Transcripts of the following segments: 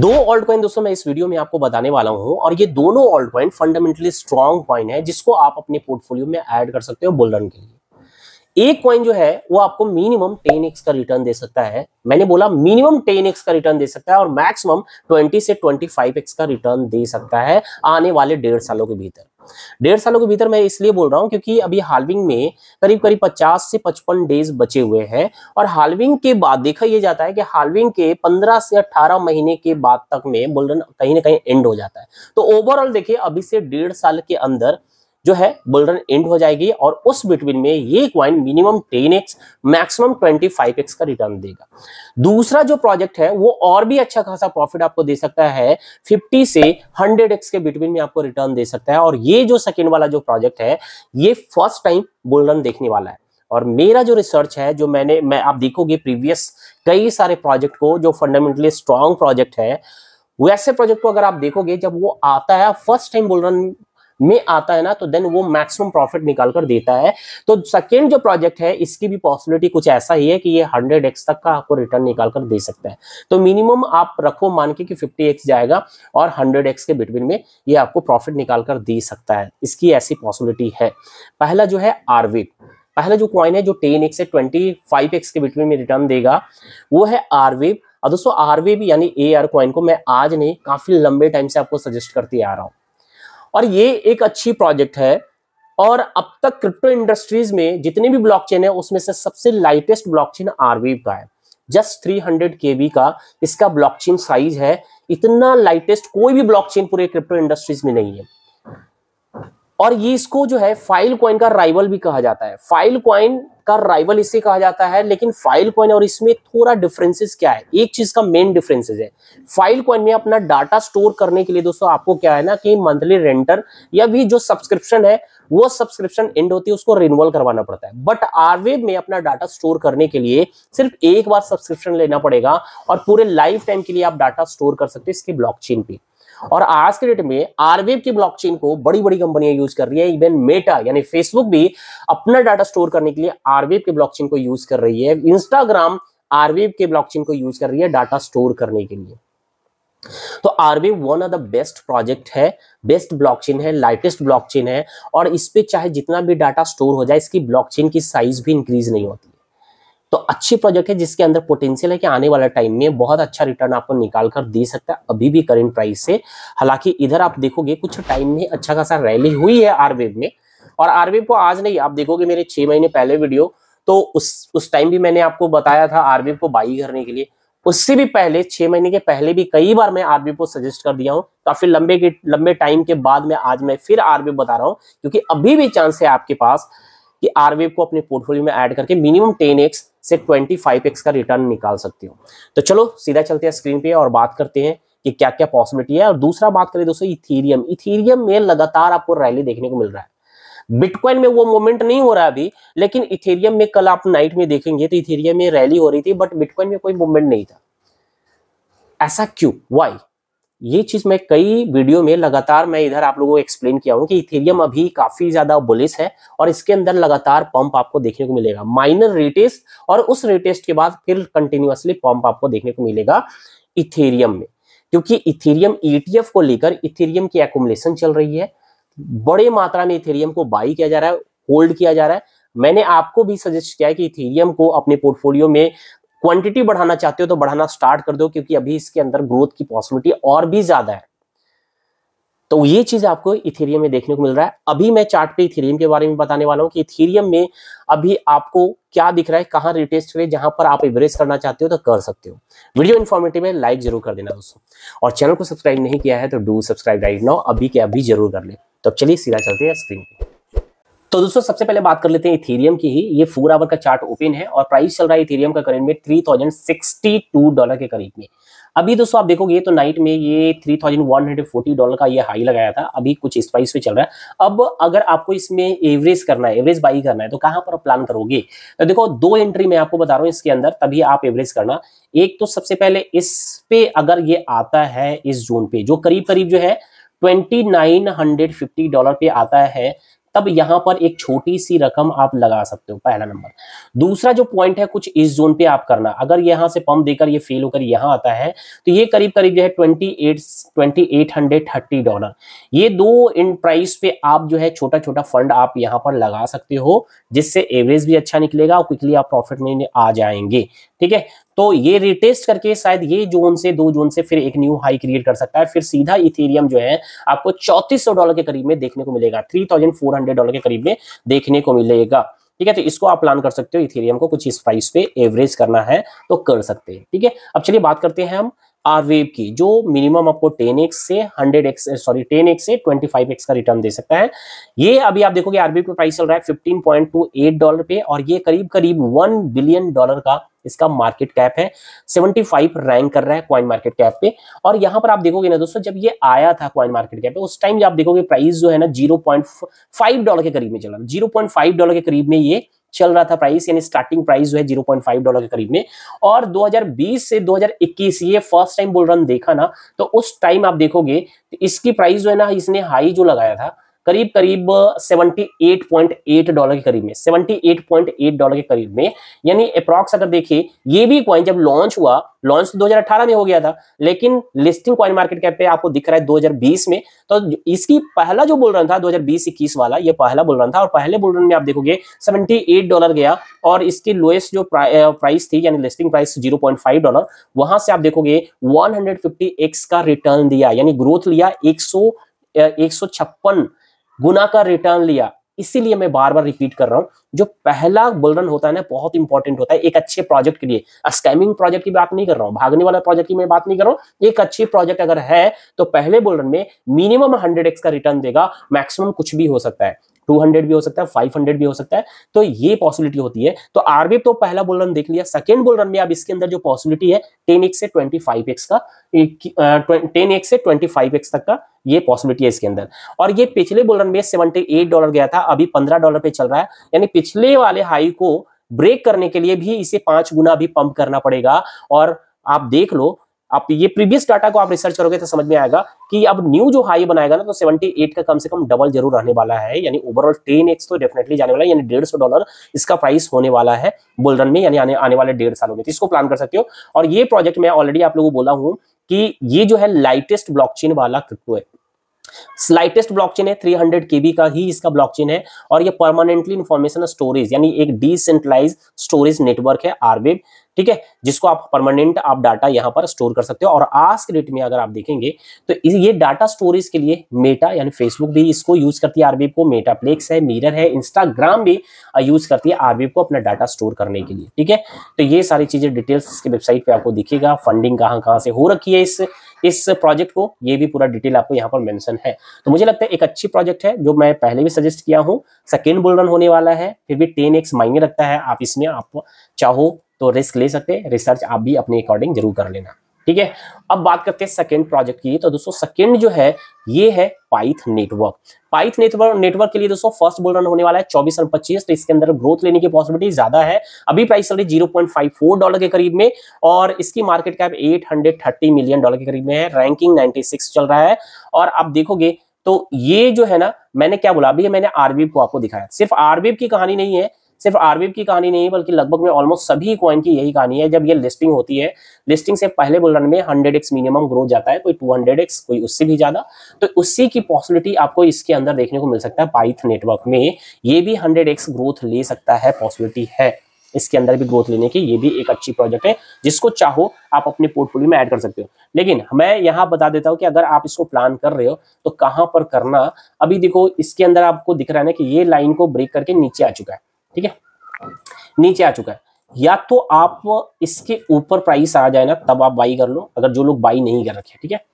दो alt coin दोस्तों मैं इस वीडियो में आपको बताने वाला हूं और ये दोनों alt coin fundamentally strong coin है जिसको आप अपने पोर्टफोलियो में ऐड कर सकते हो बुलरन के लिए एक कॉइन जो है वो आपको मिनिमम टेन एक्स का रिटर्न दे सकता है मैंने बोला मिनिमम टेन एक्स का रिटर्न दे सकता है और मैक्सिमम ट्वेंटी से ट्वेंटी फाइव एक्स का रिटर्न दे सकता है आने वाले डेढ़ सालों के भीतर डेढ़ सालों के भीतर मैं इसलिए बोल रहा हूं क्योंकि अभी हालविंग में करीब करीब पचास से पचपन डेज बचे हुए हैं और हालविंग के बाद देखा यह जाता है कि हालविंग के पंद्रह से अठारह महीने के बाद तक में बुलरन कहीं ना कहीं एंड हो जाता है तो ओवरऑल देखिए अभी से डेढ़ साल के अंदर जो है बुलरन एंड हो जाएगी और उस बिटवीन में ये coin minimum 10x maximum 25x का रिटर्न देगा दूसरा जो प्रोजेक्ट है वो और भी अच्छा खासा प्रॉफिट आपको दे सकता है 50 से 100x के बिटवीन में आपको रिटर्न दे सकता है और ये जो सेकेंड वाला जो प्रोजेक्ट है ये फर्स्ट टाइम बुलरन देखने वाला है और मेरा जो रिसर्च है जो मैंने मैं आप देखोगे प्रीवियस कई सारे प्रोजेक्ट को जो फंडामेंटली स्ट्रांग प्रोजेक्ट है वैसे प्रोजेक्ट को अगर आप देखोगे जब वो आता है फर्स्ट टाइम बुलरन में आता है ना तो देन वो मैक्सिमम प्रॉफिट निकाल कर देता है तो सेकेंड जो प्रोजेक्ट है इसकी भी पॉसिबिलिटी कुछ ऐसा ही है कि ये हंड्रेड एक्स तक का आपको रिटर्न निकाल कर दे सकता है तो मिनिमम आप रखो मान के कि फिफ्टी एक्स जाएगा और हंड्रेड एक्स के बिटवीन में ये आपको प्रॉफिट निकाल कर दे सकता है इसकी ऐसी पॉसिबिलिटी है पहला जो है आरविट पहला जो क्वाइन है जो टेन एक्स से ट्वेंटी फाइव एक्स के बिटवीन में रिटर्न देगा वो है आरवेव और दोस्तों आरवे भी यानी ए आर क्वाइन को मैं आज नहीं काफी लंबे टाइम से आपको सजेस्ट करती आ रहा हूं और ये एक अच्छी प्रोजेक्ट है और अब तक क्रिप्टो इंडस्ट्रीज में जितने भी ब्लॉकचेन है उसमें से सबसे लाइटेस्ट ब्लॉकचेन आरवीव का है just three hundred K B का इसका ब्लॉकचेन साइज है इतना लाइटेस्ट कोई भी ब्लॉकचेन पूरे क्रिप्टो इंडस्ट्रीज में नहीं है और ये इसको जो है फाइल कॉइन का राइवल भी कहा जाता है फाइल कॉइन का राइवल इसे कहा जाता है लेकिन फाइल कॉइन और इसमें थोड़ा डिफरेंसेस क्या है एक चीज का मेन डिफरेंसेस है फाइल कॉइन में अपना डाटा स्टोर करने के लिए दोस्तों आपको क्या है ना कि मंथली रेंटर या भी जो सब्सक्रिप्शन है वो सब्सक्रिप्शन एंड होती है उसको रिन्यूअल करवाना पड़ता है बट आरवे में अपना डाटा स्टोर करने के लिए सिर्फ एक बार सब्सक्रिप्शन लेना पड़ेगा और पूरे लाइफ टाइम के लिए आप डाटा स्टोर कर सकते हैं इसके ब्लॉक पे और आज के डेट में आरवेब की ब्लॉकचेन को बड़ी बड़ी कंपनियां यूज कर रही है इवन मेटा यानी फेसबुक भी अपना डाटा स्टोर करने के लिए आरवेब के ब्लॉकचेन को यूज कर रही है इंस्टाग्राम आरवेब के ब्लॉकचेन को यूज कर रही है डाटा स्टोर करने के लिए तो Arweave one of the best project है बेस्ट ब्लॉकचेन है लाइटेस्ट ब्लॉकचेन है और इस पे चाहे जितना भी डाटा स्टोर हो जाए इसकी ब्लॉकचेन की साइज भी इंक्रीज नहीं होती तो अच्छी प्रोजेक्ट है जिसके अंदर पोटेंशियल है कि आने वाला टाइम में बहुत अच्छा रिटर्न आपको निकाल कर दे सकता है अभी भी करेंट प्राइस से हालांकि इधर आप देखोगे कुछ टाइम में अच्छा खासा रैली हुई है आरवेव में और आरवेव को आज नहीं आप देखोगे मेरे छह महीने पहले वीडियो तो उस उस टाइम भी मैंने आपको बताया था आरवेव को बाई करने के लिए उससे भी पहले छह महीने के पहले भी कई बार मैं आरबीएफ को सजेस्ट कर दिया हूँ काफी लंबे लंबे टाइम के बाद में आज मैं फिर आरबीएफ बता रहा हूँ क्योंकि अभी भी चांस है आपके पास कि आरवेव को अपने पोर्टफोलियो में ऐड करके मिनिमम 10x से 25x का रिटर्न निकाल सकते हो तो चलो सीधा चलते हैं स्क्रीन पे और बात करते हैं कि क्या क्या पॉसिबिलिटी है और दूसरा बात करें दोस्तों इथीरियम इथीरियम में लगातार आपको रैली देखने को मिल रहा है बिटकॉइन में वो मोमेंट नहीं हो रहा अभी लेकिन इथेरियम में कल आप नाइट में देखेंगे तो इथेरियम में रैली हो रही थी बट बिटकॉइन में कोई मूवमेंट नहीं था ऐसा क्यों वाई ये चीज मैं कई वीडियो में लगातार मैं इधर आप लोगों को एक्सप्लेन किया हूँ कि इथेरियम अभी काफी ज्यादा बुलिस है और इसके अंदर लगातार पंप आपको देखने को मिलेगा माइनर रिटेस्ट और उस रिटेस्ट के बाद फिर कंटिन्यूसली पंप आपको देखने को मिलेगा इथेरियम में क्योंकि इथेरियम ईटीएफ e को लेकर इथेरियम की एकोमलेशन चल रही है बड़े मात्रा में इथेरियम को बाई किया जा रहा है होल्ड किया जा रहा है मैंने आपको भी सजेस्ट किया है कि इथेरियम को अपने पोर्टफोलियो में क्वांटिटी बढ़ाना चाहते हो तो बढ़ाना स्टार्ट कर दो क्योंकि अभी इसके अंदर ग्रोथ की पॉसिबिलिटी और भी ज्यादा है तो ये चीज आपको इथेरियम में देखने को मिल रहा है अभी मैं चार्ट पे इथेरियम के बारे में बताने वाला हूँ कि इथेरियम में अभी आपको क्या दिख रहा है कहाँ रिटेस्ट करे जहां पर आप एवरेज करना चाहते हो तो कर सकते हो वीडियो इन्फॉर्मेटिव है लाइक जरूर कर देना दोस्तों और चैनल को सब्सक्राइब नहीं किया है तो डू सब्सक्राइब राइट नाउ अभी के अभी जरूर कर ले तो चलिए सीधा चलते हैं स्क्रीन पर तो दोस्तों सबसे पहले बात कर लेते हैं इथेरियम की ही ये फोर आवर का चार्ट ओपन है और प्राइस चल रहा है इथेरियम का करेंट में three thousand sixty two dollar के करीब में अभी दोस्तों आप देखोगे तो नाइट में ये three thousand one hundred forty dollar का ये हाई लगाया था अभी कुछ इस प्राइस पे चल रहा है अब अगर आपको इसमें एवरेज करना है एवरेज बाई करना है तो कहाँ पर प्लान करोगे तो देखो दो एंट्री मैं आपको बता रहा हूँ इसके अंदर तभी आप एवरेज करना एक तो सबसे पहले इस पे अगर ये आता है इस जोन पे जो करीब करीब जो है 2950 डॉलर पे आता है तब यहां पर एक छोटी सी रकम आप लगा सकते हो पहला नंबर दूसरा जो पॉइंट है कुछ इस जोन पे आप करना अगर यहां से पंप देकर ये फेल होकर यहां आता है तो ये करीब करीब जो है twenty eight twenty eight hundred thirty dollar ये दो इन प्राइस पे आप जो है छोटा छोटा फंड आप यहाँ पर लगा सकते हो जिससे एवरेज भी अच्छा निकलेगा और क्विकली आप प्रॉफिट में आ जाएंगे ठीक है तो ये रिटेस्ट करके शायद ये जोन से दो जोन से फिर एक न्यू हाई क्रिएट कर सकता है फिर सीधा इथेरियम जो है आपको चौंतीस डॉलर के करीब में देखने को मिलेगा थ्री डॉलर के करीब में देखने को मिलेगा ठीक है तो इसको आप प्लान कर सकते हो इथेरियम को कुछ इस प्राइस पे एवरेज करना है तो कर सकते हैं ठीक है अब चलिए बात करते हैं हम आरवेव की जो मिनिमम आपको एक्स से एक्स सॉरी एक्स से एक्स का रिटर्न दे सकता है ये अभी आप देखोगे आरवेव का प्राइस चल रहा है एट डॉलर पे और ये करीब करीब वन बिलियन डॉलर का इसका मार्केट कैप है 75 रैंक कर रहा है क्वाइन मार्केट कैप पे और यहाँ पर आप देखोगे ना दोस्तों जब ये आया था क्वाइन मार्केट कैप पे उस टाइम आप देखोगे प्राइस जो है ना 0.5 डॉलर के करीब में चल रहा जीरो डॉलर के करीब में ये चल रहा था प्राइस यानी स्टार्टिंग प्राइस जो है 0.5 डॉलर के करीब में और 2020 से 2021 ये फर्स्ट टाइम बोल रन देखा ना तो उस टाइम आप देखोगे तो इसकी प्राइस जो है ना इसने हाई जो लगाया था करीब करीब 78.8 डॉलर के करीब में 78.8 डॉलर के करीब में यानी अप्रॉक्स अगर देखिए ये भी क्वाइन जब लॉन्च हुआ लॉन्च 2018 तो में हो गया था लेकिन लिस्टिंग क्वाइन मार्केट कैप पे आपको दिख रहा है 2020 में तो इसकी पहला जो बोल रहा था 2020-21 वाला ये पहला बोल रहा था और पहले बोल रन में आप देखोगे सेवेंटी डॉलर गया और इसकी लोएस्ट जो प्राइस थी यानी लिस्टिंग प्राइस जीरो डॉलर वहां से आप देखोगे वन का रिटर्न दिया यानी ग्रोथ लिया एक छप्पन गुना का रिटर्न लिया इसीलिए मैं बार बार रिपीट कर रहा हूं जो पहला बुलरन होता है ना बहुत इंपॉर्टेंट होता है एक अच्छे प्रोजेक्ट के लिए स्कैमिंग प्रोजेक्ट की बात नहीं कर रहा हूं भागने वाला प्रोजेक्ट की मैं बात नहीं कर रहा हूं एक अच्छी प्रोजेक्ट अगर है तो पहले बुलरन में मिनिमम हंड्रेड का रिटर्न देगा मैक्सिमम कुछ भी हो सकता है 200 भी हो सकता है 500 भी हो सकता है तो ये पॉसिबिलिटी होती है तो आरबी तो पहला बोल रन देख लिया सेकेंड बोल रन में अब इसके अंदर जो पॉसिबिलिटी है टेन से ट्वेंटी का टेन एक्स से ट्वेंटी तक का ये पॉसिबिलिटी है इसके अंदर और ये पिछले बोल रन में 78 डॉलर गया था अभी पंद्रह डॉलर पे चल रहा है यानी पिछले वाले हाई को ब्रेक करने के लिए भी इसे पांच गुना भी पंप करना पड़ेगा और आप देख लो आप ये प्रीवियस डाटा को आप रिसर्च करोगे तो समझ में आएगा कि अब न्यू जो हाई बनाएगा ना तो 78 का कम से कम डबल जरूर रहने वाला है यानी ओवरऑल 10x तो डेफिनेटली जाने वाला है यानी डेढ़ सौ डॉलर इसका प्राइस होने वाला है बुल में यानी आने, आने वाले डेढ़ सालों में तो इसको प्लान कर सकते हो और ये प्रोजेक्ट मैं ऑलरेडी आप लोगों को बोला हूँ कि ये जो है लाइटेस्ट ब्लॉक वाला क्रिप्टो है स्लाइटेस्ट ब्लॉकचेन है 300 हंड्रेड केबी का ही इसका ब्लॉकचेन है और ये परमानेंटली इंफॉर्मेशन स्टोरेज यानी एक डिसेंट्रलाइज स्टोरेज नेटवर्क है आरवेब ठीक है जिसको आप परमानेंट आप डाटा यहाँ पर स्टोर कर सकते हो और आज के डेट में अगर आप देखेंगे तो ये डाटा स्टोरेज के लिए मेटा यानी फेसबुक भी इसको यूज करती है आरबीएफ को मेटाप्लेक्स है मिरर है इंस्टाग्राम भी यूज करती है आरबीएफ को अपना डाटा स्टोर करने के लिए ठीक है तो ये सारी चीजें डिटेल्स इसके वेबसाइट पर आपको दिखेगा फंडिंग कहाँ कहाँ से हो रखी है इस इस प्रोजेक्ट को ये भी पूरा डिटेल आपको यहाँ पर मेंशन है तो मुझे लगता है एक अच्छी प्रोजेक्ट है जो मैं पहले भी सजेस्ट किया हूँ सेकेंड बुल रन होने वाला है फिर भी टेन एक्स मायने रखता है आप इसमें आप चाहो तो रिस्क ले सकते हैं रिसर्च आप भी अपने अकॉर्डिंग जरूर कर लेना ठीक है अब बात करते हैं सेकेंड प्रोजेक्ट की तो दोस्तों सेकेंड जो है ये है Pyth network Pyth network network के लिए दोस्तों फर्स्ट बुल रन होने वाला है चौबीस रन पच्चीस तो इसके अंदर ग्रोथ लेने की पॉसिबिलिटी ज्यादा है अभी प्राइस चल रही zero point five four dollar के करीब में और इसकी market cap eight hundred thirty million dollar के करीब में है रैंकिंग नाइनटी सिक्स चल रहा है और आप देखोगे तो ये जो है ना मैंने क्या बोला अभी मैंने आरबीब को आपको दिखाया सिर्फ आरबीब की कहानी नहीं है सिर्फ आरबीप की कहानी नहीं बल्कि लगभग में ऑलमोस्ट सभी कॉइन की यही कहानी है जब ये लिस्टिंग होती है लिस्टिंग से पहले बुल रन में हंड्रेड एक्स मिनिमम ग्रोथ जाता है कोई टू हंड्रेड एक्स कोई उससे भी ज्यादा तो उसी की पॉसिबिलिटी आपको इसके अंदर देखने को मिल सकता है पाइथ नेटवर्क में ये भी हंड्रेड एक्स ग्रोथ ले सकता है पॉसिबिलिटी है इसके अंदर भी ग्रोथ लेने की ये भी एक अच्छी प्रोजेक्ट है जिसको चाहो आप अपने पोर्टफोलियो में ऐड कर सकते हो लेकिन मैं यहाँ बता देता हूँ कि अगर आप इसको प्लान कर रहे हो तो कहाँ पर करना अभी देखो इसके अंदर आपको दिख रहा है ना कि ये लाइन को ब्रेक करके नीचे आ चुका है ठीक है नीचे आ चुका है या तो आप इसके ऊपर प्राइस आ जाए ना तब आप बाई कर लो अगर जो लोग बाई नहीं कर रखे ठीक है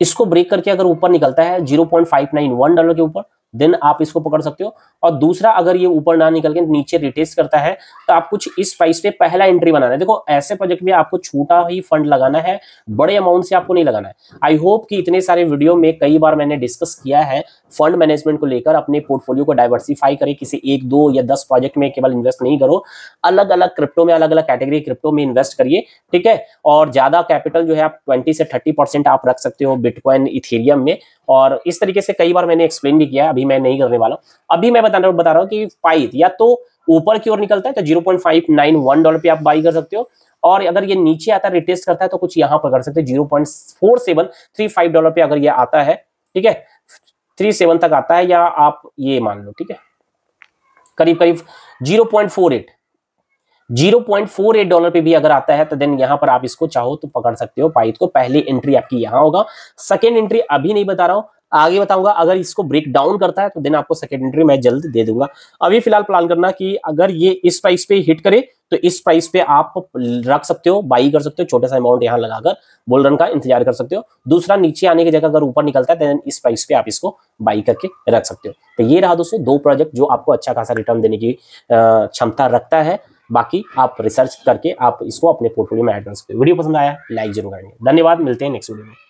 इसको ब्रेक करके अगर ऊपर निकलता है zero point five nine one dollar के ऊपर देन आप इसको पकड़ सकते हो और दूसरा अगर ये ऊपर ना निकल के नीचे रिटेस्ट करता है तो आप कुछ इस प्राइस पे पहला एंट्री बनाना है देखो ऐसे प्रोजेक्ट में आपको छोटा ही फंड लगाना है बड़े अमाउंट से आपको नहीं लगाना है आई होप कि इतने सारे वीडियो में कई बार मैंने डिस्कस किया है फंड मैनेजमेंट को लेकर अपने पोर्टफोलियो को डाइवर्सिफाई करें किसी एक दो या दस प्रोजेक्ट में केवल इन्वेस्ट नहीं करो अलग अलग क्रिप्टो में अलग अलग कैटेगरी क्रिप्टो में इन्वेस्ट करिए ठीक है और ज्यादा कैपिटल जो है आप ट्वेंटी से थर्टी आप रख सकते हो बिटकॉइन इथेरियम में और इस तरीके से कई बार मैंने एक्सप्लेन भी किया अभी मैं नहीं करने वाला अभी मैं बता रहा हूँ कि फाइव या तो ऊपर की ओर निकलता है तो zero point five nine one dollar पे आप बाई कर सकते हो और अगर ये नीचे आता है रिटेस्ट करता है तो कुछ यहाँ पर कर सकते हो zero point four seven three five dollar पे अगर ये आता है ठीक है थ्री सेवन तक आता है या आप ये मान लो ठीक है करीब करीब zero point four eight zero point four eight dollar पे भी अगर आता है तो देन यहां पर आप इसको चाहो तो पकड़ सकते हो पाइथ को पहली एंट्री आपकी यहाँ होगा सेकेंड एंट्री अभी नहीं बता रहा हूं आगे बताऊंगा अगर इसको ब्रेक डाउन करता है तो देन आपको सेकेंड एंट्री मैं जल्द दे दूंगा अभी फिलहाल प्लान करना कि अगर ये इस प्राइस पे हिट करे तो इस प्राइस पे आप रख सकते हो बाई कर सकते हो छोटा सा अमाउंट यहाँ लगाकर बोल रन का इंतजार कर सकते हो दूसरा नीचे आने की जगह अगर ऊपर निकलता है देन इस प्राइस पे आप इसको बाई करके रख सकते हो तो ये रहा दोस्तों दो प्रोजेक्ट जो आपको अच्छा खासा रिटर्न देने की क्षमता रखता है बाकी आप रिसर्च करके आप इसको अपने पोर्टफोलियो में एडवांस कर सकते हो वीडियो पसंद आया लाइक जरूर करेंगे धन्यवाद मिलते हैं नेक्स्ट वीडियो में